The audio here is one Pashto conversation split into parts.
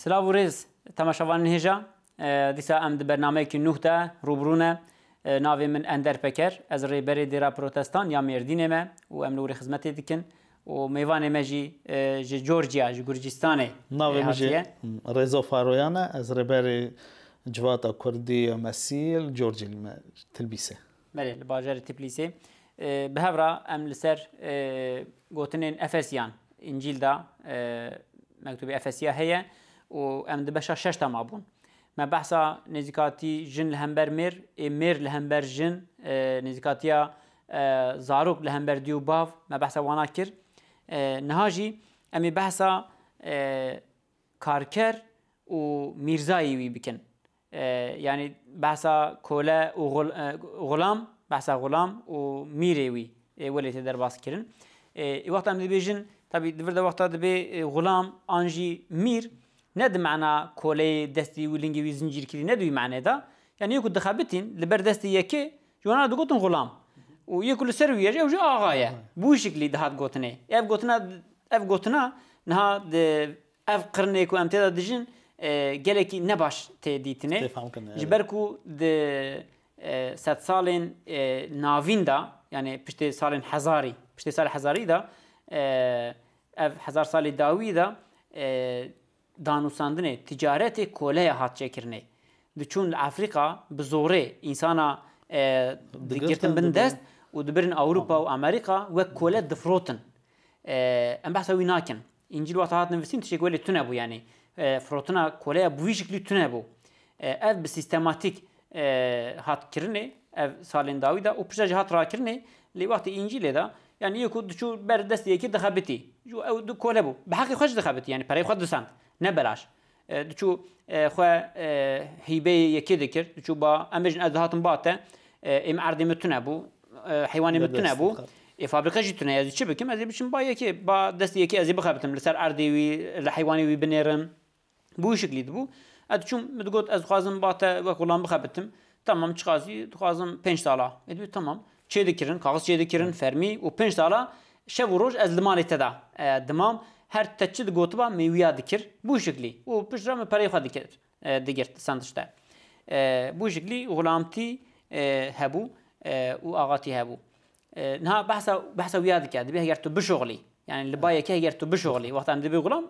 سلاو و ریز تماشاوان هیجا دیسا ام د برنامه کی نوح ده روبرونه ناوی من اندر پکر از ریبری دیرا پروتستان یا مردینه ما و ام لوری خدمت دیکن و میوان ما جی جی جورجیا جی گرجستانه ناوی مجی رزو فارویانه از ریبری جواتا کردی مسیل جورجی تلبیسه ملی باجر تبلیسه به هورا ام لسر گوتنین افسیان انجیل دا مکتوب افسیا هیه و ام دبشا شش تا مابون ما بحثا نزیکاتی جن لهمبر میر ای میر لهمبر جن نزیکاتیا زاروک لهمبر دیو باف ما بحثا وانا کر نهاجی امی بحثا کارکر و میرزایی وی بکن یعنی بحثا کوله و غلام بحثا غلام و میره وی ولی در باس کرن ای وقت ام دبیجن طبی دور وقتا دبی غلام آنجی میر نه د معنا کولې دەستی ولنګي وی زنجیرکردی نه دوی معنی دا یعنی یو دخابتین لبر دەستی یەکێ جوانا دو گوتن غلام و یەک لە سەر ویەژێ وژێ ئاغایە بوو شکلی دهات گوتنێ ئەف گوتنا ئەف گوتنا نها ئەف قرنێک و ئەم تێدا دژین gelekî ne baş tê dîtine ji ber ku di sed salên navîn da yani piştê salên hezarî piştê sal hezarî da ev hezar salê dawî da دانوساندنê ticaretê koleya hat çêkirinê diçûn li Efrîqa bi zorê insana digirtin bin dest û dibirin Ewropa û Amerîka wek kole difrotin em behsa wî nakin İncil wata hat nivîsîn tişek welê tune bû yanî firotina koleya bi wî şiklî tune bû ev bi sîstematik hat kirinê ev salên dawî da û pişta jî hat rakirinê lê wextê İncilê da yani yek ku diçû ber destê yekê dixebitî ew du kole bû bi heqê xweş dixebitî yani perê xwe disand نبراش دچو خو هیبه یکی دکر دچو با امجن از هاتن باته ام عرضی متنه بو حیوانی متنه بو فابريكا جي تنا يزي شبكم ازي بشم با يكي با دست يكي ازي بخابتم لسر اردي وي لحيواني وي بنيرم بو شكلي دبو ادشم مدقوت از خوازم باتا وكولان بخابتم تمام چقازي خوازم 5 سالا ادبي تمام چي دكرن كاغز چي دكرن فرمي و 5 سالا شب و روج از لمالي تدا دمام هر تچی د گوتبا میویا دکر بو شکلی او پشرا می پری خوا دکر دگرت سندشتا بو شکلی غلامتی هبو او آغاتی هبو نه بحث بحث ویا دکر دبی هگر تو بشغلی yani li bayekê heger e, e, e, tu bişoxlî wexta em dibê gulam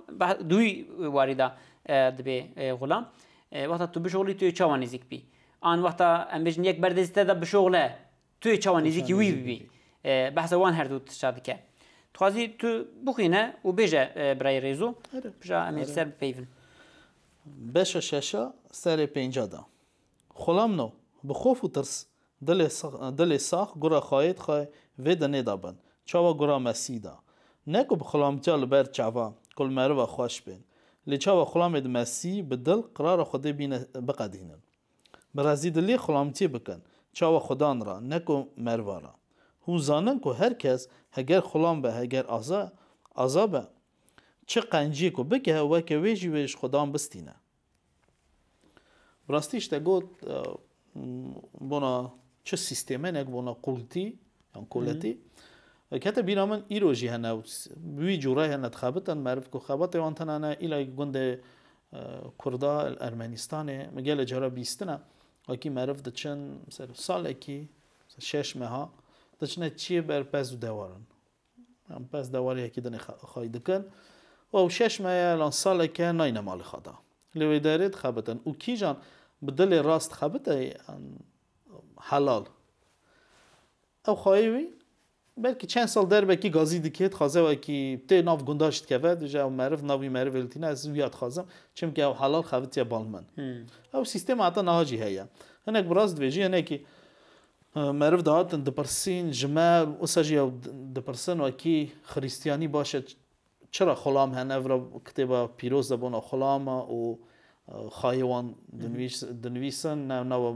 duî warî da dibê gulam wexta tu bişoxlî tu yê çawa nêzik bî an wexta em bêjin yek berdê te de bişoxle tu yê çawa nêzîkî wî bibî behsa wan توازی تو بخینه و بیجه برای ریزو بجا امیر سر پیون بشه ششا سر پینجا دا خلام نو بخوف و ترس دل ساخ, دل ساخ گرا خواهید خواه و دنه دابن چاوا گرا مسی دا نکو بخلام جال بر چاوا کل مروا خوش بین لچاوا خلام مسی به دل قرار خود بین بقدینن برازی دلی خلامتی بکن چاوا خدان را نکو مروارا هون زانن کو هر کس هگر خلام به هگر آزا آزا به چه قنجی کو بکه و که ویجی ویش خدام بستینه راستیش تا گوت بنا چه سیستمه نک بنا قلتی یا قلتی کته بینا من ایرو جی هنه بوی جورای هنه تخابتن معرف کو خابت وانتن هنه ایلا گنده کردا الارمنستان مگل جرا بیستنه وکی معرف دچن سر سال اکی شش مها dicine çiye ber pez û dewaran. Em pez dewarê yekîdinê xay dikin ew şeş meye lan saleke nayne malê xwe da. Lê wê derê dixebitin û kîjan bi dilê rast dixebite helal. Ew xayê wî belki çend sal derbekî gazî diket xazewekî tê nav gundaş dikeve dije ew meriv navî meriv eltîne ez zûya dixazim çimkî ew helal xevitiye bal min. Ew sîstema heta nahacî heye. Hinek bi rast dibêjî hinekî معرف دهات د پرسین جمع اوساجی او د پرسن و کی خریستیانی باشه چرا خلام هن اورا کتبه پیروز زبان خلام و خایوان دنویس دنویسن نه نه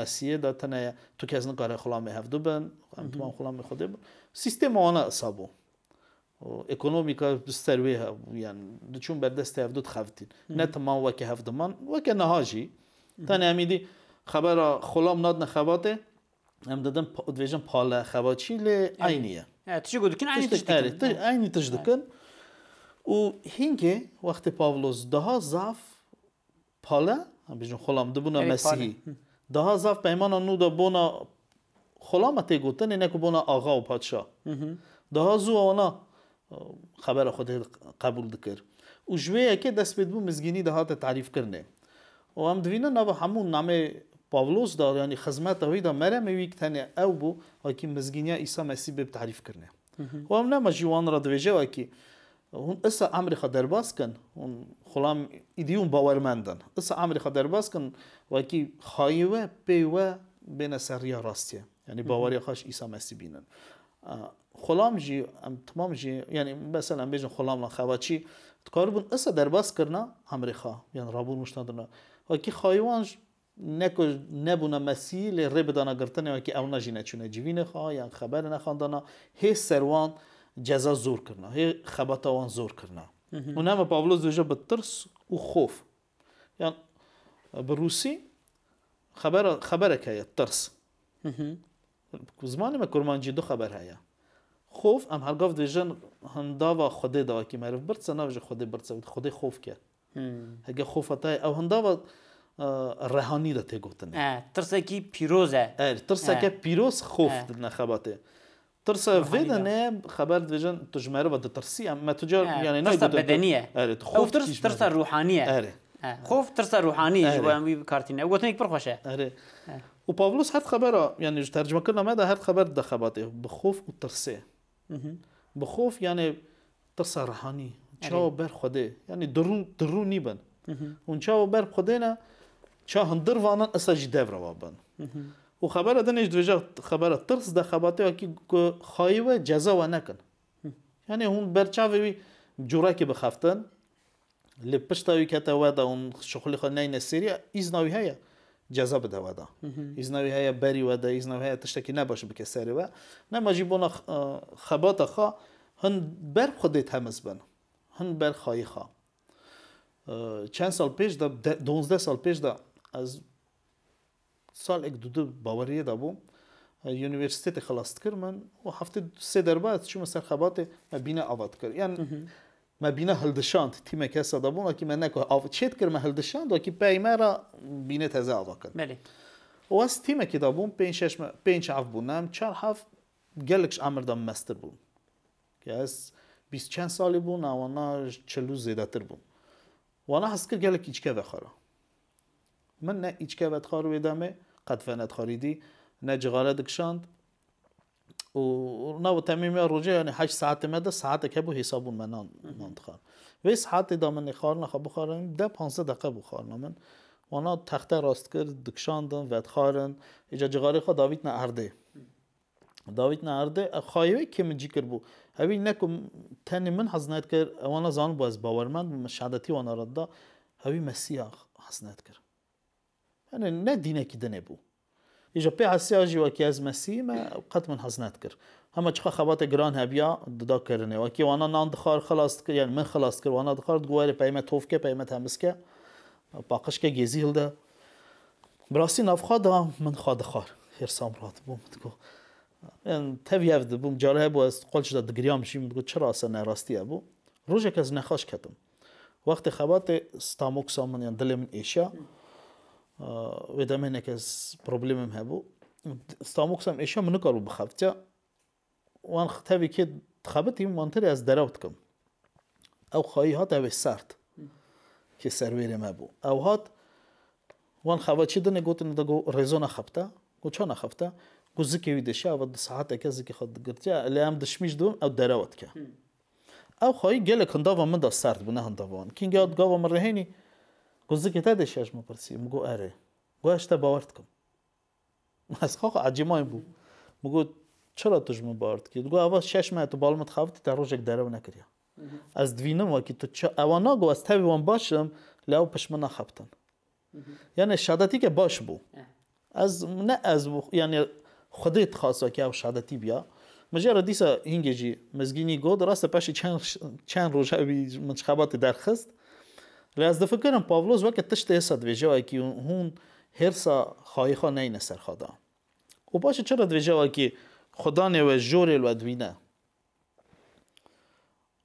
مسیح داتنه تو که از نقره خلام هفدو بن امتمان خلام خود بن سیستم آنه سابو اکونومیکا سروی ها یعنی چون بردست هفدود خفتین نه تمام وکه هفدمان وکه نهاجی تنه امیدی خبر خلام ناد نخواته ئەمدەدەم دەبێژم پاڵە خەواچی لێ ئاینە ئاینی تش دکن و هینگێ وقت پاولوس دها زاف پاڵە خلام دو دبوونە مسیحی دها زاف بونا نودا خلا گوتن نه کو بونا آقا و پادشا زو زووەنا خبر خود قبول دکر و ژوەیەکە دست به دو مزگینی تعریف کرنه و هم دوینا نو همون نامه Pavlos da yani hizmeta wê da mere me wîk tenê ew bû hakî mizgîniya Îsa Mesî bib tarîf kirine. Mhm. Wan nema jî wan ra dibêje wekî hûn îsa emrê xwe derbas kin hûn xulam îdîyûn bawermendin. Îsa emrê xwe derbas kin wekî xayî we pê we bêne seriya rastiye. Yani mhm. baweriya xweş Îsa Mesî bînin. خلام جی ام تمام جی یعنی مثلا بیجن خلام لان خواچی تکار بون اسا درباس کرنا امریخا یعنی رابون مشتان درنا وکی خایوان نکو نبونه مسیل ری بدانا گرتنه و که او نجینه چونه جوینه خواه یا خبر نخاندانا هی سروان جزا زور کرنا هی خباتوان زور کرنا و نام پاولوس دوجه به ترس و خوف یعنی به روسی خبر خبرك هي الترس زمانی ما کرمانجی دو خبر هیا خوف ام هر گفت ویژن هنداوا خود دوا کی معرف برت سنا ویژن خود برت سود خود خوف کرد هگه خوف اتای او هنداوا رهانی را ته گوتن ترسه کی پیروزه ار ترسه که پیروز خوف دنه خباته ترسه ویدنه خبر دجن تجمره و ترسی اما تجار یعنی نه ترسه بدنیه ار خوف ترس ترسه روحانیه ار خوف ترسه روحانی جو ام کارتینه گوتن یک پر خوشه ار و پاولوس هر خبره یعنی ترجمه کردم ما هر خبر ده خباته بخوف و ترسه بخوف یعنی ترسه روحانی چاو بر خوده یعنی درون درونی بن اون چاو بر خوده نه çə hındırvanın əsəcə devrava bən. او خبره دنه دوجه خبره ترس د خباته کی خایو جزا و نکن یعنی هون برچاوی جوره کی بخفتن لپشتاوی کته و دا اون شغل خو نه نسری از نوی هيا جزا بده و دا از نوی هيا بری و دا از نوی هيا تشتکی نباشه بک سری و نه مجیبون خبات خا هن بر خودت همز بن هن بر خای خا چند سال پیش دا 12 سال پیش دا از سال یک دو دو باوریه دابو یونیورسیتی خلاصت کرد من و هفته سه در بعد چون مثلا خبات مبینه آواد کرد یعنی مبینه هلدشاند تیم کسا و اکی من نکو آف چیت کرد من هلدشاند و اکی پیمه را بینه تازه آواد کرد بله و از تیم که دابون پین شش هفت پین شعف بونم چار هف گلکش عمر دام مستر بون که از بیس چند سالی بون اوانا چلو زیده تر بون وانا هست کرد گلک ایچکه بخوره من نه بد خار ویدمه قد فنت خاریدی نه جغاله دکشاند و نو تمیمه روجه یعنی هشت ساعت مده ساعت که بو حسابون من ناند خار وی ساعت دامن خار نخوا بخارم ده پانسه دقیقه بخار من وانا تخته راست کرد دکشاندن وید خارن ایجا جغاره خواه داوید نه ارده داوید نه ارده خایوه جی بو اوی نکم تنی من حزنات کر وانا زان باز باورمند شدتی وانا رد دا مسیح حزنات کر يعني نادينا كي دنبو إجا بي عسياجي وكي أزمة ما قط من حزنتكر همه چخه خبات گران هبیا ددا کرنه و وانا نان دخار خلاص کر یعنی من خلاص کر وانا دخار گوار پیمت توف که پیمت تمس که باقش که گیزی ده براسی نفخا دا من خاد خار هر سامرات بوم تکو یعنی تبی هفت بوم جاره بو از قلش دا دگریام شیم بگو چرا اصلا نراستی بو روژه که از نخاش کتم وقت خبات ستاموکسا سامن یعنی دل من ایشیا وی دامه نکه از پروبلم هم هبو استاموکس هم ایشم نکارو بخواد چه وان ختیاری که تخبتیم وان تری از دراوت کم او خواهی هات هم سرت که سر ویر بو او هات وان خواهی چی دنی گوتن دگو ریزونا خبتا گوچانا خبتا گو زیکی ویدشی او دس هات هک زیکی خود گرتی الیام دش میش دوم او دراوت که او خواهی گله کندا و من دست سرت بنه هندا وان کینگی ات گاو مره هنی Ko'ziga شش پرسی پرسی اره، اره، اشتا باورت کم از خواه عجیمای بو؟ مگو چرا تجمع بارد که گو اول شش ماه تو بالمت خوابتی در روز یک درو نکریا از دوینم و که تو چا اوانا گو از تبی وان باشم لو پشمنا نخوابتن یعنی شادتی که باش بو از نه از بو یعنی خودت خاصا که او شادتی بیا مجرا دیسا جی مزگینی گو راست پشی چند چند روز بی درخست Раздофикирам Павлос ваке тиште эса движева ки он херса хайха нейне сер хода. У баша чара движева ки хода не ве жорел ве двине.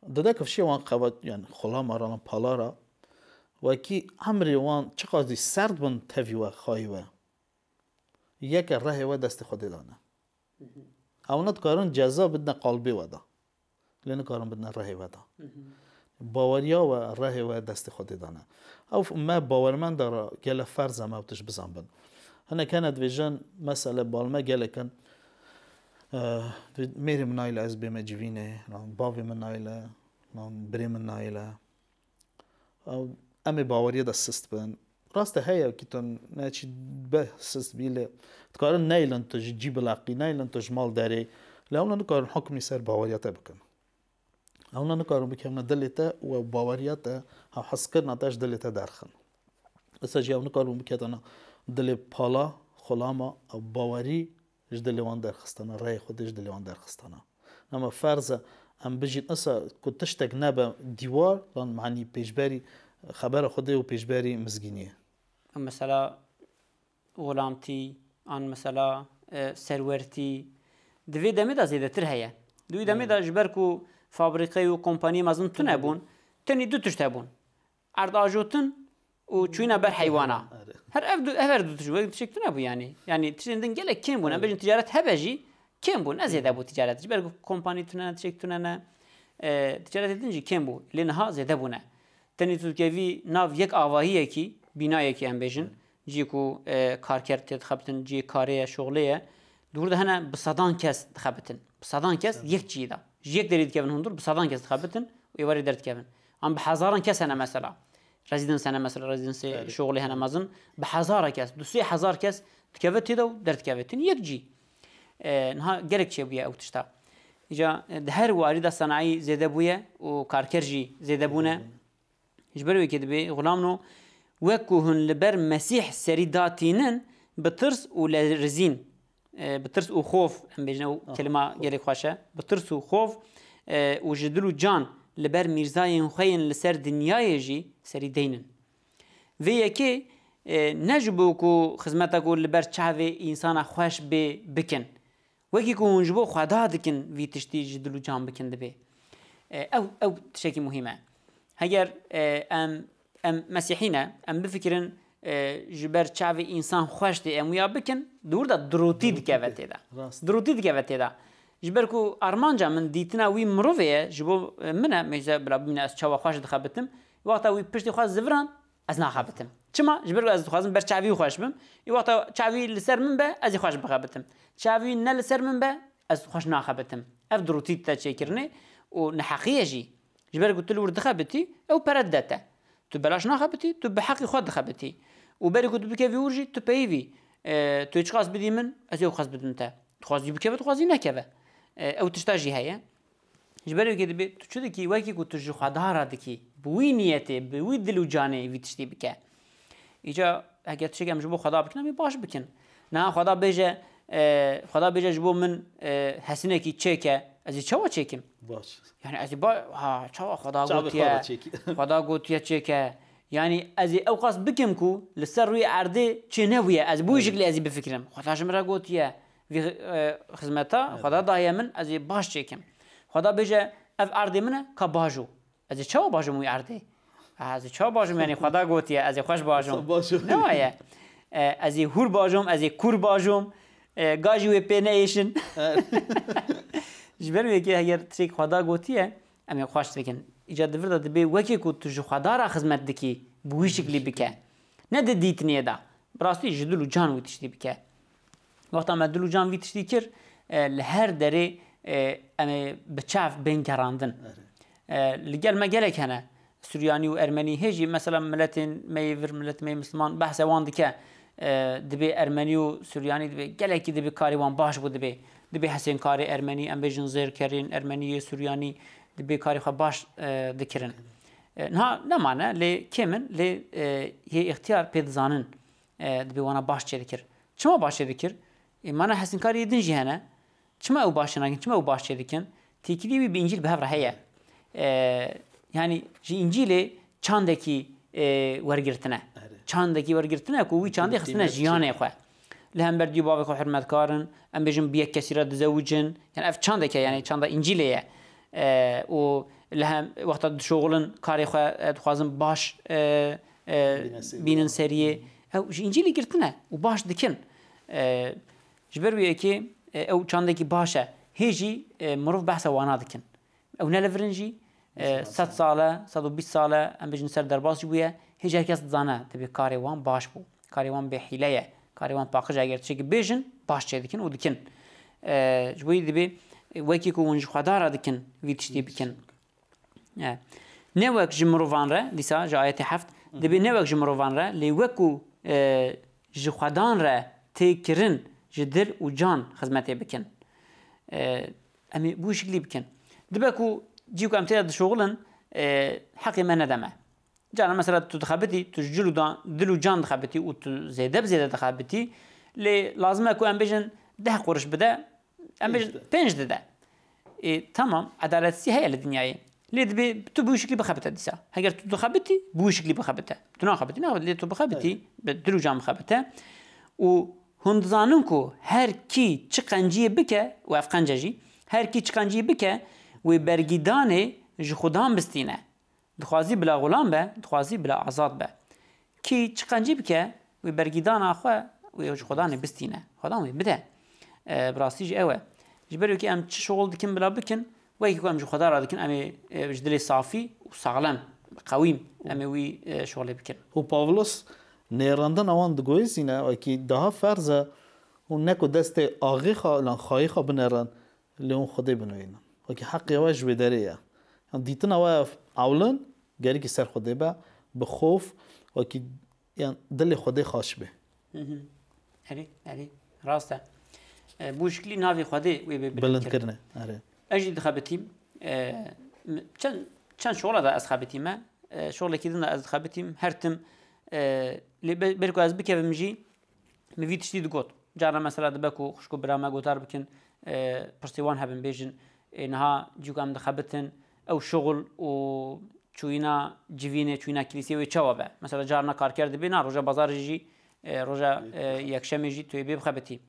Дадаков ши ван қават, ян хола маралан палара, وكي عمري وان چقدر سرد بن تفي و خايوة يك ره و دست خود دانه او نت کارون جزا بدنا قلبي ودا لن کارون بدنا ره ودا باوریا و ره و دست خود دانه او ما باورمن داره گل فرض ما بتش بزن بن هنه کند ویژن مسئله بالما گل کن اه، میری منایل از بیم جوینه باوی منایل بری منایل او امی باوریا دست سست بن راست هیا که تون نه چی به سست بيلي تکارن نیلن تج جیب لقی نیلن تج مال داری لأولا نقارن حکمی سر باوریا تا بكن اونا nikarim bikevne dilê te û e baweriya e te hezkirina te ji dilê te derxin. Issa jî ew nikarim biketana e dilê pala, xulama ew bawerî ji dilê wan derxistana reyê xwedê ji dilê wan derxistana. Em ferze em bijîn issa ku tiştek nebe dîwar lan meî pêşberî xebera xwedê û pêşberî mizgîniye. Em mesela welamtî an mesela serwertî divê demê da zêdetir heye. Duî demê da ji mm. ber ku fabrikayı ve kompaniya mezin tune bûn tenî du tişt hebûn erdajotin û hmm. çûyîne ber heywana her ev ev her du tişt wek tişek tune bû yanî yanî tişên din gelek kêm bûne bêjin ticaret hebe jî kêm bûn ez hmm. zêde bû ticaret ji ber ku kompaniya tune ne tişek tune ne e, ticaret edin jî kêm bû lê niha zêde bûne tenî tûkevî nav yek avahiyekî binayekî em bêjin cî hmm. ku e, karker tê dixebitin cî karê ye şoxlê ye dûr kes dixebitin bi kes yek cî da یک دارید که هندور به صدان کس خبتن ایواری درد که ام به هزاران کس هنه مثلا رزیدنس هنه مثلا رزیدنس شغلی هنه مزن به هزار کس دو سه هزار کس تکوه تیده و درد کوتن یک جی نها گرک چه بویه او تشتا اینجا هر واری دا صناعی زیده بویه و کارکر جی زیده بونه جبروی که دبی غلام نو وکو هن لبر مسیح سری داتینن بترس و لرزین بترس او خوف ام بجنو كلمه گري خوشه بترس او خوف او جدل او جان لبر میرزاین خوین لسر دنیای جی سری دینن و یکی نجبو کو خدمتا کو لبر چاوی انسان خوش به بکن وکی کو اونجبو خدا دکن وی تشتی جدل او جان بکن دبه او او تشکی مهمه هگر ام ام مسیحینا ام بفکرن E, ji ber çavê însan xweş tê emûya bikin dûr da dirotî dikeve têda. Dirotî dikeve têda. Ji ber ku armanca min dîtina wî mirovê ye ji bo e, min e mêze bila bîne ez çawa xweş dixebitim, wexta wî piştî xwe ziviran ez naxebitim. Çima ji ber ez dixwazim ber çavî xweş bim, î wexta çavî li ser min be ez ê xweş bixebitim. Çavî ne li ser min be ez xweş naxebitim. Ev dirotî te çêkirinê û neheqiye jî. Ji ber ku tu li wir dixebitî ew pere dete. Tu belaş naxebitî, tu bi heqî xwe dixebitî. و بری کو تو بکه وی ورجی تو پیوی تو چی خاص بدی من از یو خاص بدم تا تو خاص دی بکه تو خاصی نکه او تشتا جی هیا جبری که دبی تو چه دکی وکی کو تو جو خدا را دکی بوی نیته بوی دل و جانه وی تشتی بکه ایجا اگر تشی گم جبو خدا بکنم باش بکن نه خدا بیجه خدا بیجه جبو من حسینه کی چکه از چوا چکیم باش یعنی از با ها چوا خدا گوتیه خدا گوتیه چکه یعنی از او بکم کو لسر روی عرضه چه نویه از بو شکل از بفکرم خداش را گوتیه وی خدمتا خدا دایمن ازی باش چکم خدا بجه اف عرده منه کا باجو از چا باجو موی عرده از چا باجو یعنی خدا گوتیه ازی خوش باجو نه از هور باجوم ازی کور باجوم گاجی و پنیشن آره. جبر میگه اگر تریک خدا گوتیه امی خوش بکن icadı da dibe vekî ku tu ji xwedara xizmet dikî bi wî şeklî bike. Ne de dîtinê da. Birastî ji dil û can wî tiştî bike. Wexta me dil û can wî tiştî kir e, li her derê em ê bi çav bên gerandin. E, li gel me gelek hene. Suryanî û Ermenî hêjî mesela milletên me vir millet mey Müslüman behsa wan dike. E, dibe Ermenî û Suryanî dibe gelekî dibe karî wan baş bû dibe. Dibe hesên karî Ermenî em bêjin zêr kerên Ermeniyê Suryanî bi karika baş e, dikirin. E, na nemane li kemin li e, ye ihtiyar pê dizanin dibê wana baş çê dikir. Çima başê dikir? Mana hesinkar yedin jî Çıma Çima ew baş nakin, çima ew baş çê dikin? Tîkilî wî bi İncîl bi hev re heye. Yani ji İncîlê çandekî wergirtine. Çandekî wergirtine ku wî çandê xistine jiyanê xwe. Li hember dî bavê xwe hürmetkarin, em bêjin bi Yani ev çandeke yani çanda İncîlê ye. و لە هەم وەختە شغڵن کاری دخوازم باش بینن سەریە ئەو ژینجیلی گرتنە و باش دکن ji ber wêyekê ew çandekî baş e hê jî mirov behsa wana dikin ew ne levirin jî se sale 120 sale em bijin ser derbas jî bûye hêj herkes dizane tebê karê wan baş bû karê wan bêhîle ye karê wan paqij eger tişekî bêjin baş çê dikin û dikin ji bo dibê wekî ku hûn ji xwedara dikin vî tiştî bikin e. ne wek ji mirovan re dîsa ji ayetê heft dibê ne wek ji mirovan re lê wek e, e ku ji xwedan re têkirin ji dir û can xizmetê bikin em ê bû şiklî bikin dibe ku cî ku em tê dişoxilin heqê me nedeme Cana mesela tu dixebitî tu ji cil dil û can dixebitî û tu zêde bi zêde dixebitî lê lazim e ku em bêjin deh quriş bide Emir penç de de. E, tamam adaletsiz hayal dünyayı. لید به تو به شکلی بخوابته دیسا اگر تو بخوابتی به شکلی بخوابته تو نخوابتی نه لید تو بخوابتی به درو جام بخوابته و هندزانن کو هر کی چه قنجی بکه و اف قنجی هر کی چه قنجی بکه و برگیدانه ج خدام بستینه دخوازی بلا غلام به دخوازی بلا آزاد به کی چه قنجی بکه و برگیدان آخه و ج خدانه بستینه خدام بده جی اوه جبرو كي ام تش شغل دکن بلا بکن بكن ويك ام جو خدا را دکن دكن امي صافی و سالم قویم امي وی شغل بکن و پاولوس نيراندن اوان دگوی زینه دگويسينا وكي ده فرزه ونكو دست آغی خا لان خاي خا بنرن لون خدي بنوينا وكي حق يواج بدريا يعني ديتنا وا اولن گری که سر خدي با بخوف وكي يعني دل خدي خاش به هری هری راسته بوشكلي نافي خدي وي بلند كرنا آره اجي دخابتيم چند چند شغل دا از خابتیم شغل کی دن از خابتیم هر تم برکو از بکه بمجی میوی تشتی دو گوت جارا مثلا دبکو خشکو براما گوتار بکن پرسیوان هبن بیجن اینها جوگام دخابتن او شغل و چوینا جوینه چوینا کلیسیه و چوابه مثلا جارنا کارکر دبینا روژا بازار جی روژا یکشم جی توی بیب خابتیم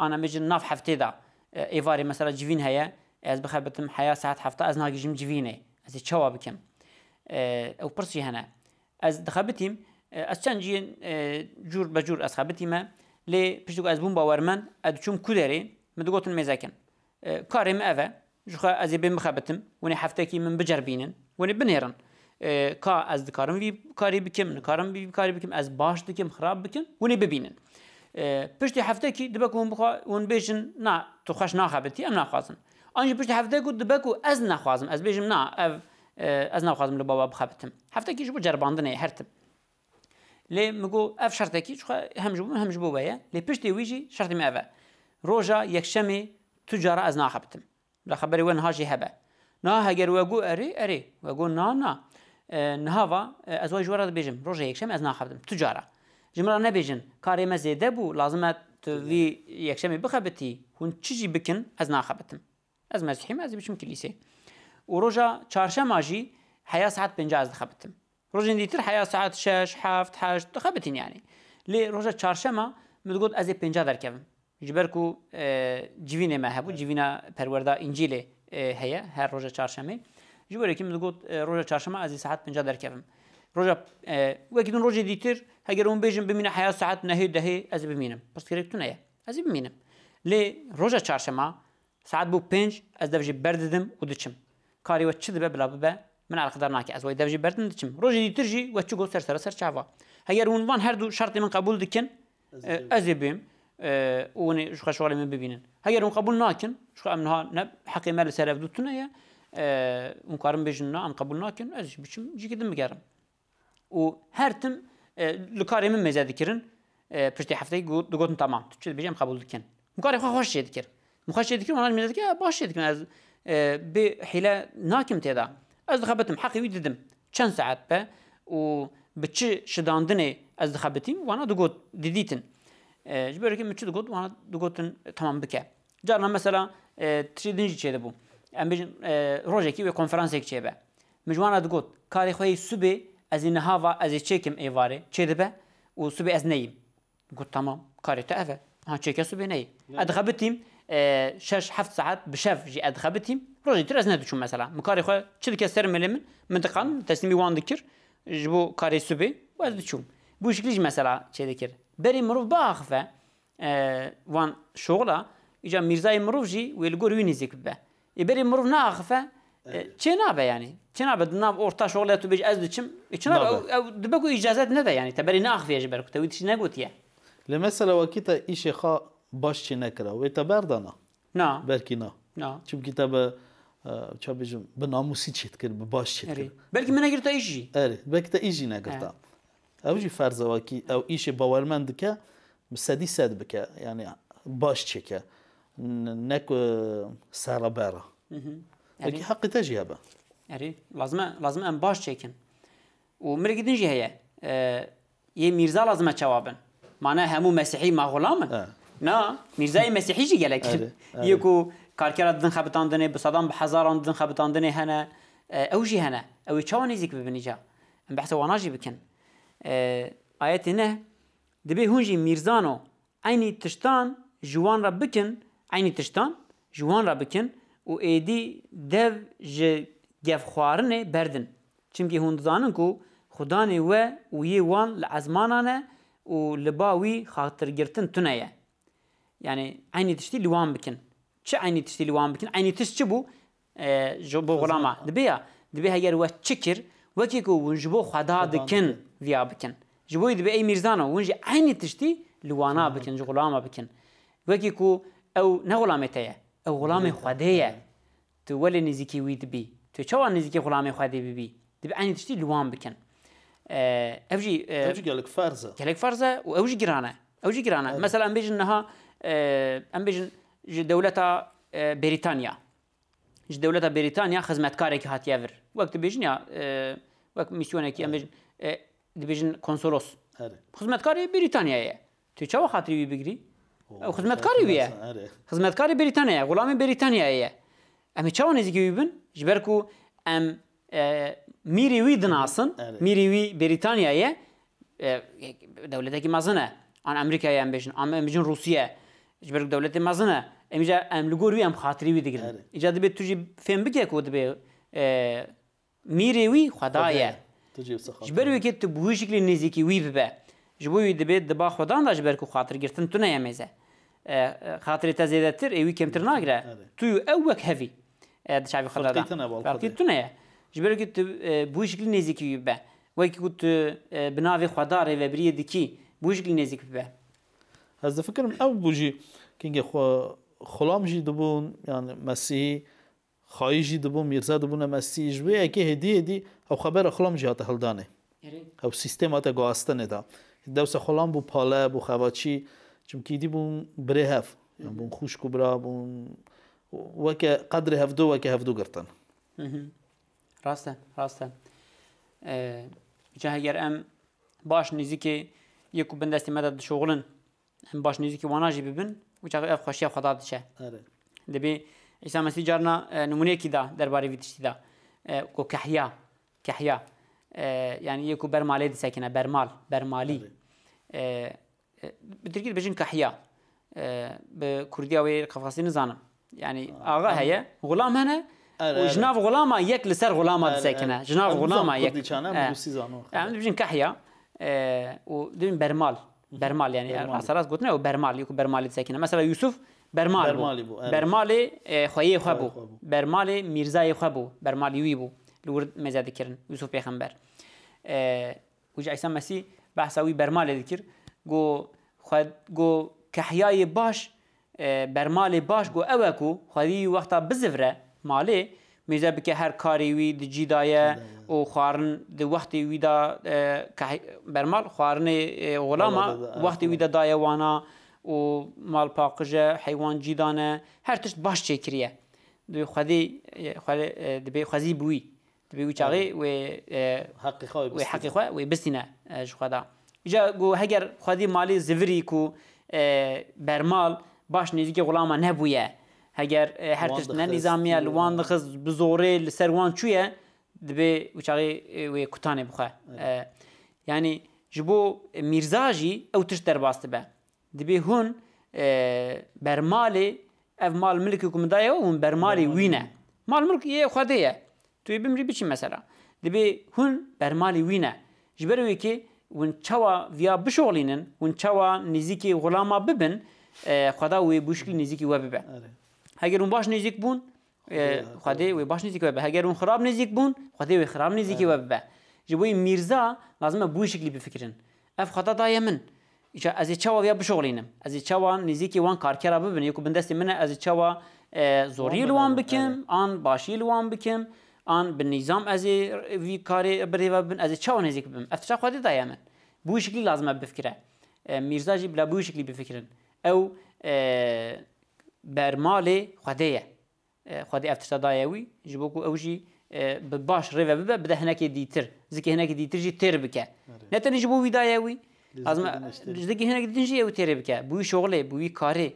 انا مجن ناف حفتي دا ايفاري مثلا جفين هيا از بخير بتم حيا ساعات حفته از ناجم جفيني از تشوا بكم او برسي هنا از دخبتيم از چند جين جور بجور از خبتيمه لي پشتو از بوم باورمن اد چوم كودري مدغوتن مزاكن كارم افا جوخه از بیم بخبتم ونی هفته کی من بجربینن ونی بنیرن کا از دکارم وی کاری بکم نکارم وی کاری بکم از باش دکم خراب بکم ونی ببینن پشتی هفته کی دبکو اون بخوا اون بیشن نه تو خوش نخوابتی ام نخوازم آنجا پشتی هفته گو دبکو از نخوازم از بیشم نه او از نخوازم لبابا بخوابتم هفته کیش بو جرباندنه هر تب لی مگو اف شرطکی چخوا همجو بو همجو بو بایا لی پشتی ویجی شرطی می اوه روژا یکشمی تجارا از نخوابتم لا خبری ون هاجی هبه نه هگر وگو اری اری وگو نه نه نهاوا از واجورا بیشم روژا یکشم از نخوابتم تجارا جمرا نبیجن کاری ما زیده بو لازمه تو وی یکشمی بخبتی هون چیجی بکن از نخبتم از مزحیم از بچم کلیسه و روژا چهارشنبه جی حیا ساعت 50 از دخبتم روژن دیتر حیا ساعت 6 7 8 دخبتین یعنی لی روژا چهارشنبه مدگوت از 50 درکم جبر کو جوینه ما هبو جوینه پرورده انجیل هيا هر روژا چهارشنبه جبر کی مدگوت روژا چهارشنبه از ساعت 50 درکم ڕۆژە وەکی دون ڕۆژی دیتر هەگەر من بێژم ببینە حیا ساعت نەهێ دەهێ ئەز ببینم پرسکرێکتونەیە ئەزی ببینم لێ ڕۆژە چارشەما ساعت بوو پێنج ئەس دەبژی بەرددم و دچم کاریوە چ دبێ بلا ببە من عقدار ناکە ئەزوای دەبژی بەردن دچم ڕۆژی دیترژی وەچ گۆ سەر سەرە سەر چاوا هەگەر ونوان هەردوو شرتی من قبول دکن ئەزێ بێم ونی شخەشوای من ببینن هەگەر اون قبول ناکن شخ ئەمنها نە حەقیمە لە سەرەف دوتونەیە اون کارم بێژن ئەم قبول ناکن ئەش بچم جگدم بگەرم و هر تم لکاری من مزه دکرن پشتی هفته دوگوتن تمام تو چه بیشم قبول دکن مکاری خواه خوش شد کرد مخوش شد کرد منال مزه دکه باش شد از به حیله ناکم تیدا از دخابتم حقی دیدم چند ساعت به و به چه شداندنه از دخابتیم وانا دوگوت دیدیتن böyle ki müçü dugot ona dugotun tamam bike. Carna mesela e, tridinci çeyde bu. Em bir e, rojeki ve konferans ekçeye be. Mecvana dugot. Kari xoyi sübi ez hava, ez çekim evare çeribe u subi ez neyim. Gut tamam karete eve. Ha çeke subi neyim. Edgabitim şeş heft saat bişev jî edgabitim. Rojê tir ez ne diçûm mesela. Mikarê xwe çi dike ser milê min min diqan teslimî wan dikir ji bo karê subê û ez diçûm. Bu şekilî mesela çê Beri Berê mirov biaxive e, wan şoxla îca mîrzayê mirov jî wê li gor wî nêzîk bibe. Ê berê mirov naaxife چنابه نابه یعنی چه نابه اورتا شغله تو بیج از دچم چنابه او دبکو اجازه نده یعنی تبری ناخ فیج برکو تویت چی نگوتیه لمثلا وكيتا ايش خا باش چی نکرا و تبردنا نه برکی نه نه چون کتاب چه بجم به ناموسی چیت کرد باش چیت کرد بلکه من نگرتا ایجی اره بلکه تا ایجی نگرتا اوجی فرض واکی او ایش باورمند که سدی سد بکه یعنی باش چکه نکو سرابره Belki hakkı da cihaba. Eri, lazım lazım en baş çekin. O mir gidin cihaya. E, ye Mirza lazım cevabın. Mana hemu Mesihî ma gulamın. Na, Mirzayê Mesihî jî gelekin. Yê ku karkera didin xebitandinê, bi sadan bi hezaran didin xebitandinê hene. Ew jî hene. Ew ê çawa nêzik bibin îca. Em behsa wana jî bikin. E, Ayetê ne, dibê hûn jî Mirzano eynî tiştan ji wan re bikin, eynî tiştan ji wan re bikin û êdî dev ji gevxwarinê berdin. Çimkî hûn dizanin ku xudanê we û yê wan li ezmanan e û li ba wî xatirgirtin tune ye. Yani aynî tiştî li wan bikin. Çi aynî tiştî li wan bikin? Aynî tişt çi bû? E, ji bo xulama dibe ya dibe heger we çi kir wekî ku hûn ji bo xweda dikin viya bikin. Ji bo dibe ey mîrzana hûn jî aynî tiştî li wana bikin ji xulama bikin. Wekî ku ew ne xulamê te ye. او غلام خدایه تو ول نزیکی وی دبی تو چه وان نزیکی غلام خدای ببی دبی عنی تشتی لوان بکن اوجي اوجي قالك فرزه قالك فرزه واوجي جرانه اوجي جرانه مثلا ام بيجن نها ام بيجن دولة بريطانيا دولة بريطانيا خدمت كارك هات يفر وقت بيجن يا وقت ميسيونك ام بيجن دبيجن كونسولوس خدمت كاري بريطانيا تشاو خاطري بيجري ئەو خزمەتکاری وە خزمەتکاری بریتانیا غڵامی بریتانیایە ئەمە چاوە نزیکی بن ژبەر و ئەم میری وی دناسن میری وی بریتانیایە دەولەتێکی مەزنە ئەم ئەمریکای ئەم بێژن ئەمە ئەمجن رووسە ژبەر دەولەتی مەزنە ئەمیجا ئەم لگۆروی ئەم خاتریوی دیگرن ئیجا دەبێت توژی فێن بکێک و دەبێ میری وی خدایە ژبەروێکێت تو بووشکلی نزیکی وی ببە ji bo wî dibê diba xwedan da ji ber ku xatirgirtin tune ye mêze خاطر تا زیاتر ایوی کمتر ناگره تو او وک هفی دشعبی خدا دا فرقی تونه جبرو که بو شکل نزیکی به وکی گوت بناوی خداره و بریه دکی بو شکل نزیک به از فکرم او بوجی که خو خلام جی دبون یعنی مسیحی خایجی دبون میرزا دبون مسیح جوی اکی هدی هدی او خبر خلام جی هات هلدانه او سیستم هات گواستنه دا دوست خلام بو پاله بو خواچی چونکی دی بون بری هف یعنی بون خوش کبرا بون وک قدر هفدو وک هفدو گرتن راسته راسته بچه اگر ام باش نیزی که یکو بندستی مدد شغلن ام باش نیزی که واناجی ببن وچه اف خوشی خدا دشه دبی عیسی مسیح جارنا نمونه کی دا درباره ویتشتی دا کو کحیا کحیا یعنی یکو برمالی دی سکنه برمال برمالی bi Tirkiye bejin kahiya. Bi Kurdiya ve Kafkasya nizanim. Yani ağa heye, gulam hene. و جناف غلامه يك لسر غلامه ساكنه جناف غلامه يك كرديشانه بروسي زانو يعني بجين كحيا و دين برمال برمال يعني عصرات قلتنا برمال يكو برمال ساكنه مثلا يوسف برمال برمالي بو برمالي خويه خبو برمالي ميرزاي خبو برمالي يويبو لورد مزاد كرن يوسف بيخنبر وجا عيسى مسيح بحثاوي برمال ذكر گو خود گو کحیای باش بر مال باش گو اوه کو خودی وقتا بزفره ماله میزه بکه هر کاری وی د جیدایه او خوارن د وخت وی دا بر مال خوارن غلاما وخت وی دا دایوانا او مال پاقجه حیوان جیدانه هر تشت باش چکریه د خودی خودی د به خزی بوی د به چاغي و حق خو و حق خو و بسینه جو خدا جا گو هەگەر خودی مالی زیوری و بەرمال باش نزیکە غڵامە نەبووە هەگەر هەرتش نەنیزامیە لوان دخست بزۆرێ لە سەروان چویە دبێ وچاقی وێ کوتانێ بخە ینی ji bo mîrza ew tişt derbas dibe. Dibê hûn bermalê ev mal milkî ku mindaye hûn bermalê wî ne. Mal milk yê xwedê ye Tu bimrî biçî mesela. Dibê hûn bermalê wî ne. Ji ber wekî ون چوا ویا بشغلینن ون چوا نزیکی غلاما ببن خدا وی بوشکلی نزیکی و ببن اگر اون باش نزیک بون خدا وی باش نزیک و ببن اگر اون خراب نزیک بون خدا وی خراب نزیکی و ببن جبوی میرزا لازمه بوشکلی بفکرن اف خطا دای من إذا از چوا ویا بشغلینم از چوا نزیکی وان کارکرا ببن یکو بندست من از چوا زوری لوان بکم آن باشی لوان بکم آن به نظام از وی کاری بریو بن از چاون هزیک بم افتشا خودی دایمن بو شکلی لازم بفکره میرزا جی بلا بو شکلی بفکرن او برمال خودیه خودی افتشا دایوی جبو کو او جی باش ریو ببه بده هنکی دیتر زکی هنکی دیتر جی تر بکه نه تنی جبو وی دایوی لازم زکی هنکی دیتر جی او تر بکه بو شغله بو کاری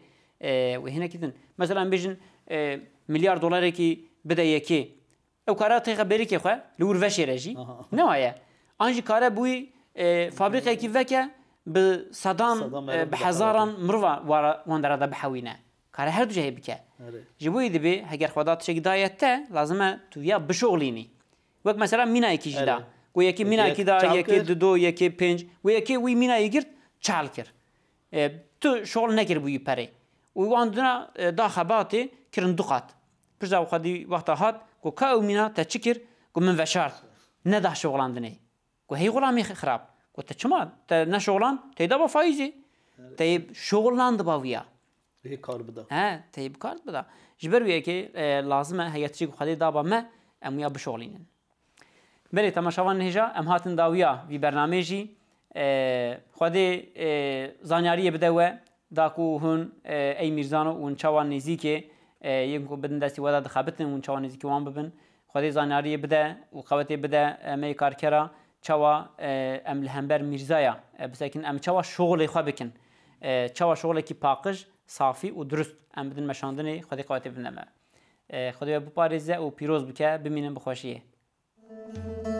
و هنکی دن مثلا بیژن میلیارد دلاری کی بده یکی او کارا تی خبری که خواه لور وشی رجی نه آیا آنجی کارا بوی فابریکه کی وکه به صدام به هزاران مروا وارا وندرا ده بحوینه کار هر دو جهه بکه جبوی دبی هگر خدا تشک دایت لازمه تو یا بشغلینی وک مثلا مینا یکی جدا و یکی مینا یکی دا یکی دو دو یکی پنج و یکی وی مینا یگرد چال کر تو شغل نکر بوی پره و وان دنا دا خباتی کرن دو قات پس دا خدی وقتا هات کو کا او مینا ته چکر کو من وشار نه ده شغلان دنه کو هی غلامی خراب کو ته چما ته نه شغلان ته دا فایزی ته شغلان دبا ویا هی کار بدا ها ته کار بدا جبر وی کی لازمه هیاتچی خدای دابا ما ام یا بشغلینن بله تماشاوان هجا ام هاتن داویا وی برنامجی خودی زانیاری بده و دا کو هون ای میرزانو اون چوان نزیکه Eh, یک کو بدن دستی ودا دخابتن اون چوان نزیکی وان ببن خودی زانیاری بده و قوتی بده eh, می کار کرا چوا ام eh, لهمبر میرزایا بسکن ام چوا شغل خو بکن چوا شغل کی پاکج صافی و درست ام بدن مشاندن خودی قوتی بنمه خدای بپارزه و پیروز بکه ببینم بخوشیه Thank you.